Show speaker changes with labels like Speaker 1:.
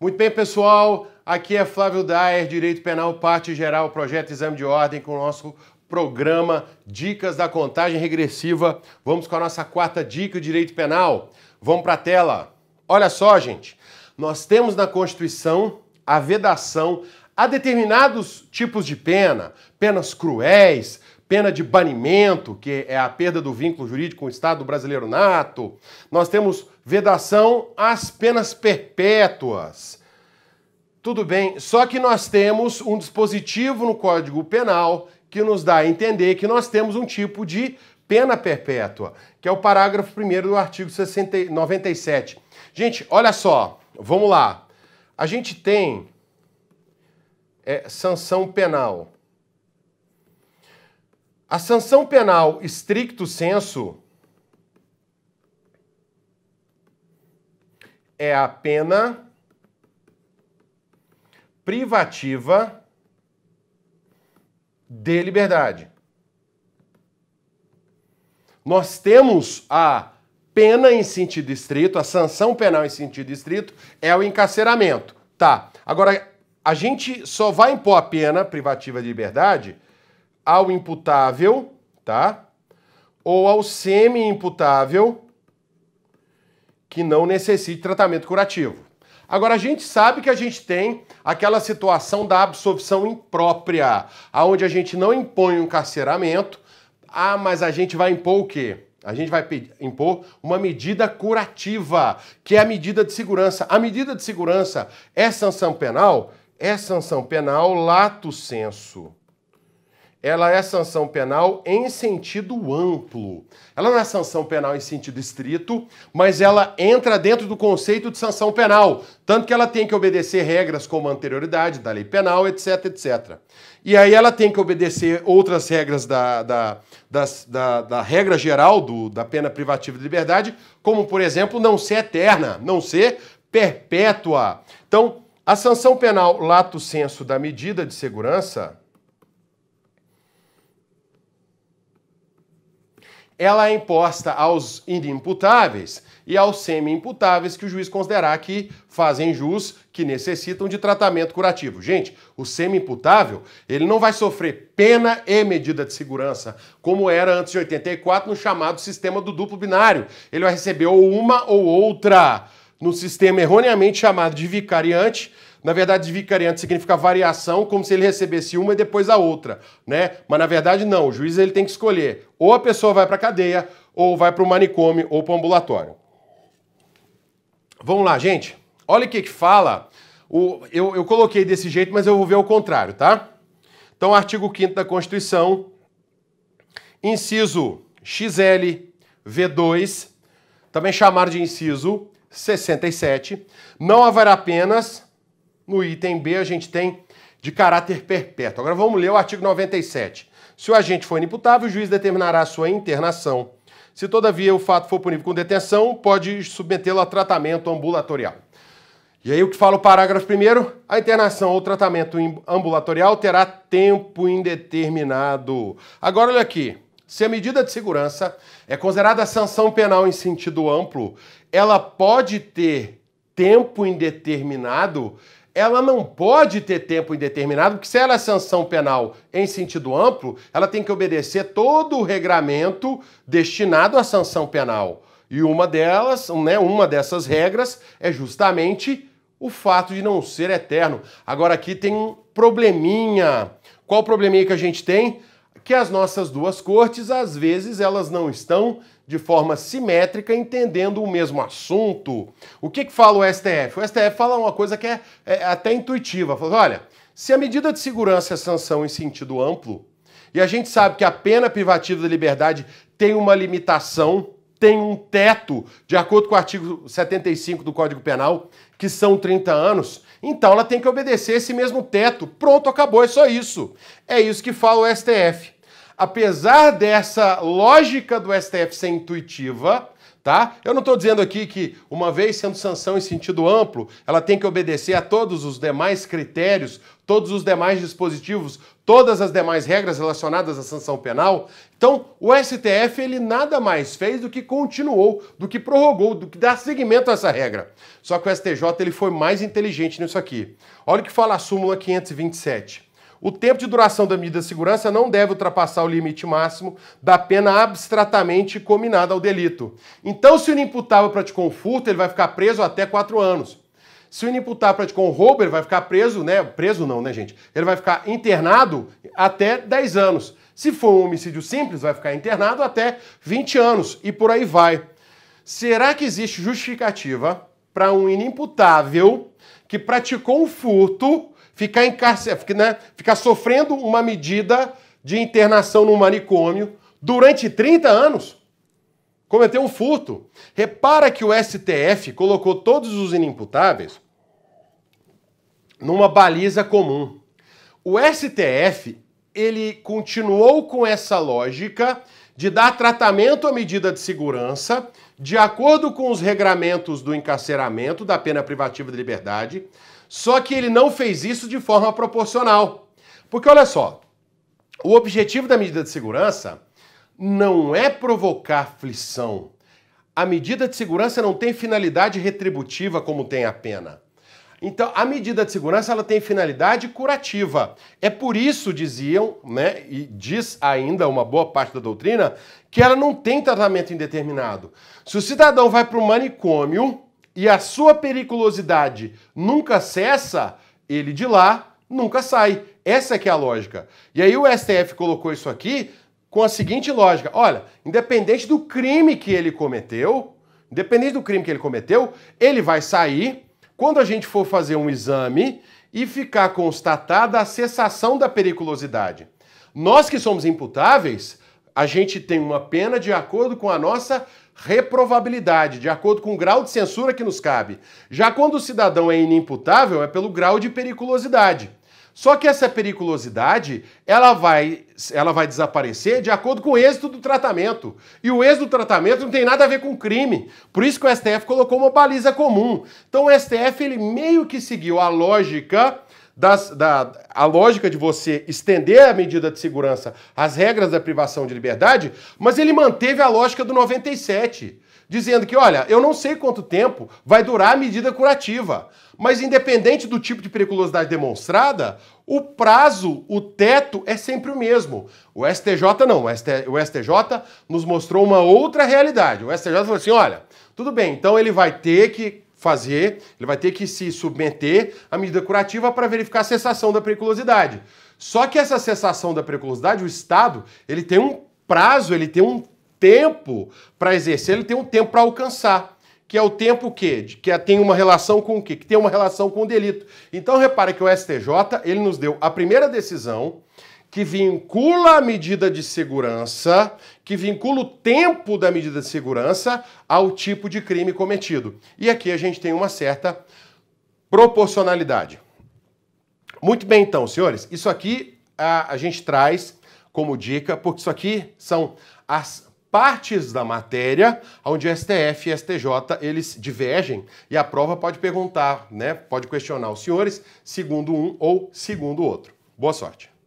Speaker 1: Muito bem, pessoal. Aqui é Flávio Dyer, Direito Penal, parte geral, projeto Exame de Ordem, com o nosso programa Dicas da Contagem Regressiva. Vamos com a nossa quarta dica, de Direito Penal. Vamos para a tela. Olha só, gente. Nós temos na Constituição a vedação Há determinados tipos de pena, penas cruéis, pena de banimento, que é a perda do vínculo jurídico com o Estado brasileiro nato. Nós temos vedação às penas perpétuas. Tudo bem, só que nós temos um dispositivo no Código Penal que nos dá a entender que nós temos um tipo de pena perpétua, que é o parágrafo 1 do artigo 60, 97. Gente, olha só, vamos lá. A gente tem é, sanção penal. A sanção penal, stricto senso, é a pena privativa de liberdade. Nós temos a pena em sentido estrito, a sanção penal em sentido estrito é o encarceramento. Tá. Agora, a gente só vai impor a pena privativa de liberdade ao imputável, tá? Ou ao semi-imputável que não necessite tratamento curativo. Agora, a gente sabe que a gente tem aquela situação da absorção imprópria, aonde a gente não impõe um carceramento, ah, mas a gente vai impor o quê? A gente vai impor uma medida curativa, que é a medida de segurança. A medida de segurança é sanção penal é sanção penal lato senso. Ela é sanção penal em sentido amplo. Ela não é sanção penal em sentido estrito, mas ela entra dentro do conceito de sanção penal, tanto que ela tem que obedecer regras como anterioridade da lei penal, etc, etc. E aí ela tem que obedecer outras regras da, da, das, da, da regra geral do, da pena privativa de liberdade, como, por exemplo, não ser eterna, não ser perpétua. Então, a sanção penal lato senso da medida de segurança ela é imposta aos inimputáveis e aos semi-imputáveis que o juiz considerar que fazem jus, que necessitam de tratamento curativo. Gente, o semi-imputável, ele não vai sofrer pena e medida de segurança, como era antes de 84 no chamado sistema do duplo binário. Ele vai receber ou uma ou outra num sistema erroneamente chamado de vicariante. Na verdade, vicariante significa variação, como se ele recebesse uma e depois a outra, né? Mas na verdade não, o juiz ele tem que escolher, ou a pessoa vai para cadeia, ou vai para o manicômio ou para o ambulatório. Vamos lá, gente. Olha o que que fala. O, eu, eu coloquei desse jeito, mas eu vou ver o contrário, tá? Então, artigo 5 da Constituição, inciso XL V2, também chamado de inciso 67. Não haverá penas no item B a gente tem de caráter perpétuo. Agora vamos ler o artigo 97. Se o agente for inimputável, o juiz determinará a sua internação. Se todavia o fato for punível com detenção, pode submetê-lo a tratamento ambulatorial. E aí o que fala o parágrafo primeiro? A internação ou tratamento ambulatorial terá tempo indeterminado. Agora olha aqui, se a medida de segurança é considerada sanção penal em sentido amplo, ela pode ter tempo indeterminado ela não pode ter tempo indeterminado, porque se ela é sanção penal em sentido amplo, ela tem que obedecer todo o regramento destinado à sanção penal. E uma delas, né, uma dessas regras é justamente o fato de não ser eterno. Agora aqui tem um probleminha. Qual probleminha que a gente tem? que as nossas duas cortes, às vezes, elas não estão de forma simétrica entendendo o mesmo assunto. O que, que fala o STF? O STF fala uma coisa que é, é até intuitiva. Fala, olha, se a medida de segurança é sanção em sentido amplo, e a gente sabe que a pena privativa da liberdade tem uma limitação, tem um teto, de acordo com o artigo 75 do Código Penal, que são 30 anos, então ela tem que obedecer esse mesmo teto. Pronto, acabou, é só isso. É isso que fala o STF apesar dessa lógica do STF ser intuitiva, tá? Eu não estou dizendo aqui que, uma vez sendo sanção em sentido amplo, ela tem que obedecer a todos os demais critérios, todos os demais dispositivos, todas as demais regras relacionadas à sanção penal. Então, o STF ele nada mais fez do que continuou, do que prorrogou, do que dá seguimento a essa regra. Só que o STJ ele foi mais inteligente nisso aqui. Olha o que fala a súmula 527. O tempo de duração da medida de segurança não deve ultrapassar o limite máximo da pena abstratamente combinada ao delito. Então, se o inimputável praticou um furto, ele vai ficar preso até quatro anos. Se o inimputável praticou um roubo, ele vai ficar preso, né? Preso não, né, gente? Ele vai ficar internado até 10 anos. Se for um homicídio simples, vai ficar internado até 20 anos e por aí vai. Será que existe justificativa para um inimputável que praticou um furto ficar encarcerado, né? ficar sofrendo uma medida de internação num manicômio durante 30 anos. Cometeu um furto. Repara que o STF colocou todos os inimputáveis numa baliza comum. O STF, ele continuou com essa lógica de dar tratamento à medida de segurança de acordo com os regramentos do encarceramento, da pena privativa de liberdade, só que ele não fez isso de forma proporcional. Porque olha só, o objetivo da medida de segurança não é provocar aflição. A medida de segurança não tem finalidade retributiva como tem a pena. Então, a medida de segurança ela tem finalidade curativa. É por isso diziam, né, e diz ainda uma boa parte da doutrina, que ela não tem tratamento indeterminado. Se o cidadão vai para o manicômio, e a sua periculosidade nunca cessa, ele de lá nunca sai. Essa é que é a lógica. E aí o STF colocou isso aqui com a seguinte lógica: olha, independente do crime que ele cometeu, independente do crime que ele cometeu, ele vai sair quando a gente for fazer um exame e ficar constatada a cessação da periculosidade. Nós que somos imputáveis, a gente tem uma pena de acordo com a nossa reprovabilidade, de acordo com o grau de censura que nos cabe. Já quando o cidadão é inimputável, é pelo grau de periculosidade. Só que essa periculosidade, ela vai, ela vai desaparecer de acordo com o êxito do tratamento. E o êxito do tratamento não tem nada a ver com crime. Por isso que o STF colocou uma baliza comum. Então o STF ele meio que seguiu a lógica das, da a lógica de você estender a medida de segurança às regras da privação de liberdade, mas ele manteve a lógica do 97, dizendo que, olha, eu não sei quanto tempo vai durar a medida curativa, mas independente do tipo de periculosidade demonstrada, o prazo, o teto é sempre o mesmo. O STJ não, o STJ nos mostrou uma outra realidade. O STJ falou assim, olha, tudo bem, então ele vai ter que fazer, ele vai ter que se submeter à medida curativa para verificar a cessação da periculosidade. Só que essa cessação da periculosidade, o Estado, ele tem um prazo, ele tem um tempo para exercer, ele tem um tempo para alcançar, que é o tempo que que tem uma relação com o quê? Que tem uma relação com o delito. Então repara que o STJ, ele nos deu a primeira decisão que vincula a medida de segurança, que vincula o tempo da medida de segurança ao tipo de crime cometido. E aqui a gente tem uma certa proporcionalidade. Muito bem, então, senhores, isso aqui a, a gente traz como dica, porque isso aqui são as partes da matéria onde STF e STJ eles divergem e a prova pode perguntar, né? Pode questionar os senhores segundo um ou segundo o outro. Boa sorte.